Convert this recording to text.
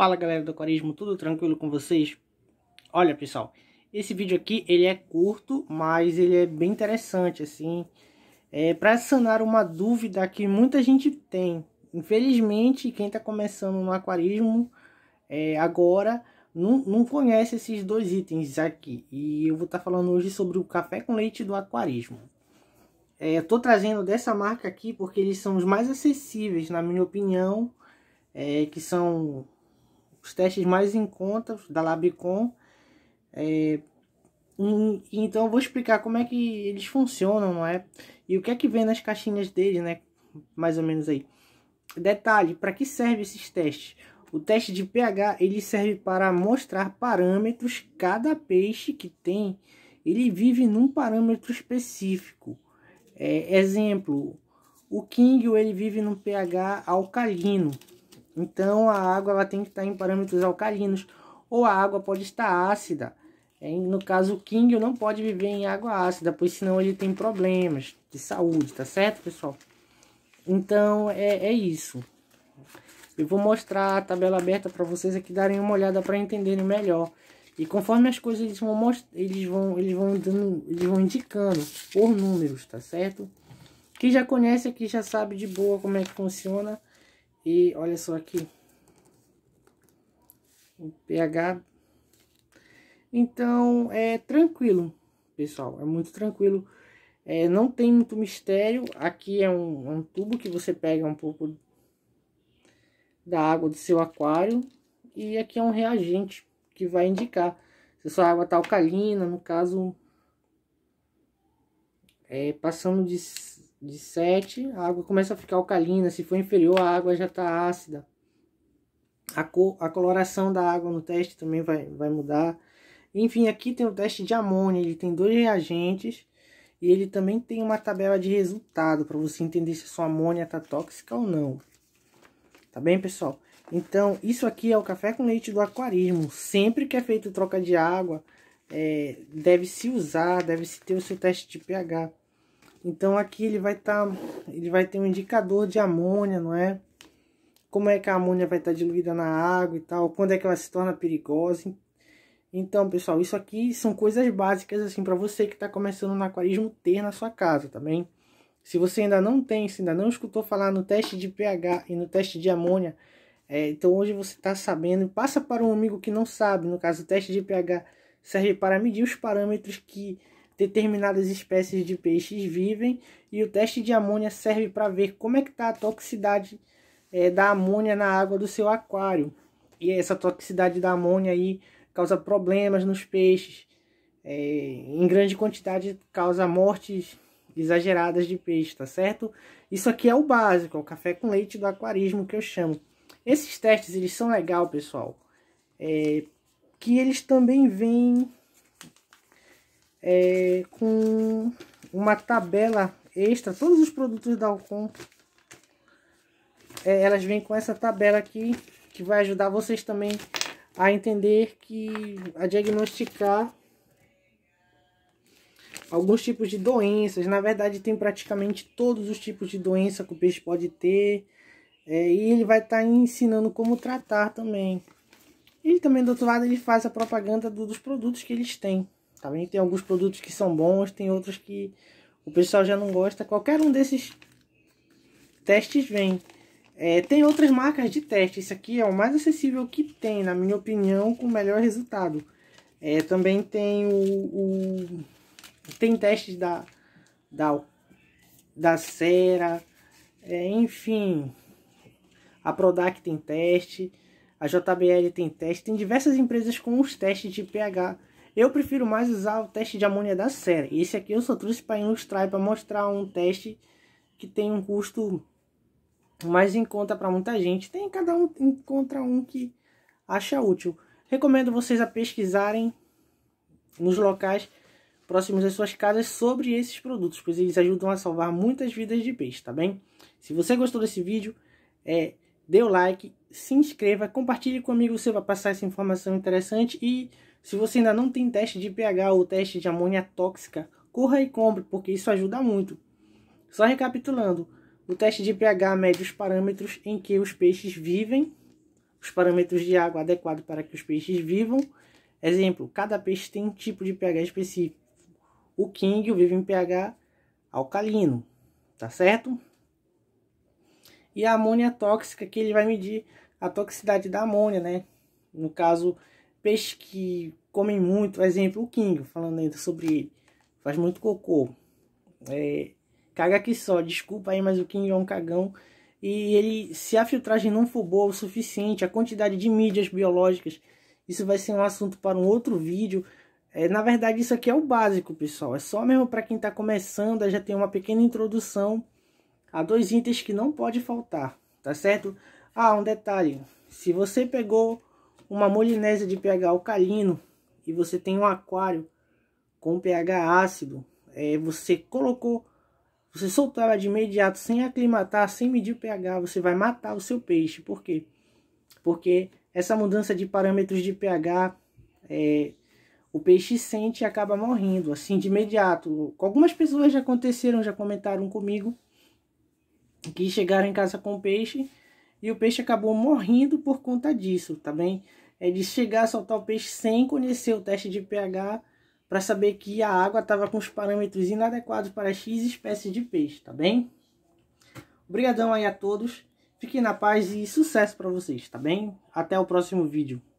Fala galera do aquarismo, tudo tranquilo com vocês? Olha pessoal, esse vídeo aqui ele é curto, mas ele é bem interessante assim, é para sanar uma dúvida que muita gente tem. Infelizmente, quem está começando no aquarismo é, agora não, não conhece esses dois itens aqui. E eu vou estar tá falando hoje sobre o café com leite do aquarismo. É, eu trazendo dessa marca aqui porque eles são os mais acessíveis, na minha opinião, é, que são os testes mais em conta da Labricon. É, e, então eu vou explicar como é que eles funcionam, não é? E o que é que vem nas caixinhas dele, né? Mais ou menos aí. Detalhe, para que serve esses testes? O teste de pH, ele serve para mostrar parâmetros cada peixe que tem. Ele vive num parâmetro específico. É, exemplo, o King ele vive num pH alcalino, então a água ela tem que estar em parâmetros alcalinos ou a água pode estar ácida. No caso, o King não pode viver em água ácida, pois senão ele tem problemas de saúde, tá certo, pessoal? Então é, é isso. Eu vou mostrar a tabela aberta para vocês aqui darem uma olhada para entenderem melhor. E conforme as coisas eles vão most... eles vão eles vão eles vão indicando por números, tá certo? Quem já conhece aqui já sabe de boa como é que funciona. E olha só aqui. O pH. Então, é tranquilo, pessoal. É muito tranquilo. É, não tem muito mistério. Aqui é um, é um tubo que você pega um pouco da água do seu aquário. E aqui é um reagente que vai indicar se sua água tá alcalina, no caso, é, passando de de 7, a água começa a ficar alcalina. Se for inferior, a água já está ácida. A, cor, a coloração da água no teste também vai, vai mudar. Enfim, aqui tem o teste de amônia. Ele tem dois reagentes. E ele também tem uma tabela de resultado para você entender se a sua amônia está tóxica ou não. Tá bem, pessoal? Então, isso aqui é o café com leite do aquarismo. Sempre que é feito troca de água, é, deve-se usar, deve-se ter o seu teste de pH. Então aqui ele vai estar, tá, ele vai ter um indicador de amônia, não é? Como é que a amônia vai estar tá diluída na água e tal, quando é que ela se torna perigosa. Então, pessoal, isso aqui são coisas básicas assim para você que está começando no aquarismo ter na sua casa, tá bem? Se você ainda não tem, se ainda não escutou falar no teste de pH e no teste de amônia, é, então hoje você está sabendo, passa para um amigo que não sabe, no caso o teste de pH serve para medir os parâmetros que Determinadas espécies de peixes vivem e o teste de amônia serve para ver como é que está a toxicidade é, da amônia na água do seu aquário. E essa toxicidade da amônia aí causa problemas nos peixes. É, em grande quantidade causa mortes exageradas de peixe, tá certo? Isso aqui é o básico, é o café com leite do aquarismo que eu chamo. Esses testes eles são legal, pessoal, é, que eles também vêm é, com uma tabela extra, todos os produtos da Alcon, é, elas vêm com essa tabela aqui, que vai ajudar vocês também a entender que, a diagnosticar alguns tipos de doenças, na verdade tem praticamente todos os tipos de doença que o peixe pode ter, é, e ele vai estar tá ensinando como tratar também. E também do outro lado ele faz a propaganda do, dos produtos que eles têm também Tem alguns produtos que são bons, tem outros que o pessoal já não gosta. Qualquer um desses testes vem. É, tem outras marcas de teste. esse aqui é o mais acessível que tem, na minha opinião, com o melhor resultado. É, também tem o, o, tem testes da da da Cera, é, enfim. A Prodac tem teste, a JBL tem teste, tem diversas empresas com os testes de pH eu prefiro mais usar o teste de amônia da série. Esse aqui eu só trouxe para ilustrar e para mostrar um teste que tem um custo mais em conta para muita gente. Tem cada um encontra um que acha útil. Recomendo vocês a pesquisarem nos locais próximos às suas casas sobre esses produtos, pois eles ajudam a salvar muitas vidas de peixe, tá bem? Se você gostou desse vídeo, é, dê o like, se inscreva, compartilhe comigo, você vai passar essa informação interessante e se você ainda não tem teste de pH ou teste de amônia tóxica, corra e compre, porque isso ajuda muito. Só recapitulando, o teste de pH mede os parâmetros em que os peixes vivem, os parâmetros de água adequados para que os peixes vivam. Exemplo, cada peixe tem um tipo de pH específico. O king vive em pH alcalino, tá certo? E a amônia tóxica, que ele vai medir a toxicidade da amônia, né? No caso, peixes que comem muito, por exemplo, o King, falando ainda sobre ele, faz muito cocô. É, caga aqui só, desculpa aí, mas o King é um cagão. E ele, se a filtragem não for boa o suficiente, a quantidade de mídias biológicas, isso vai ser um assunto para um outro vídeo. É, na verdade, isso aqui é o básico, pessoal. É só mesmo para quem está começando, já tem uma pequena introdução a dois itens que não pode faltar, tá certo? Ah, um detalhe: se você pegou uma molinésia de pH alcalino e você tem um aquário com pH ácido, é, você colocou, você soltou ela de imediato sem aclimatar, sem medir o pH, você vai matar o seu peixe. Por quê? Porque essa mudança de parâmetros de pH, é, o peixe sente e acaba morrendo, assim, de imediato. Algumas pessoas já aconteceram, já comentaram comigo, que chegaram em casa com o peixe e o peixe acabou morrendo por conta disso, tá bem? é de chegar a soltar o peixe sem conhecer o teste de pH para saber que a água estava com os parâmetros inadequados para X espécies de peixe, tá bem? Obrigadão aí a todos. Fiquem na paz e sucesso para vocês, tá bem? Até o próximo vídeo.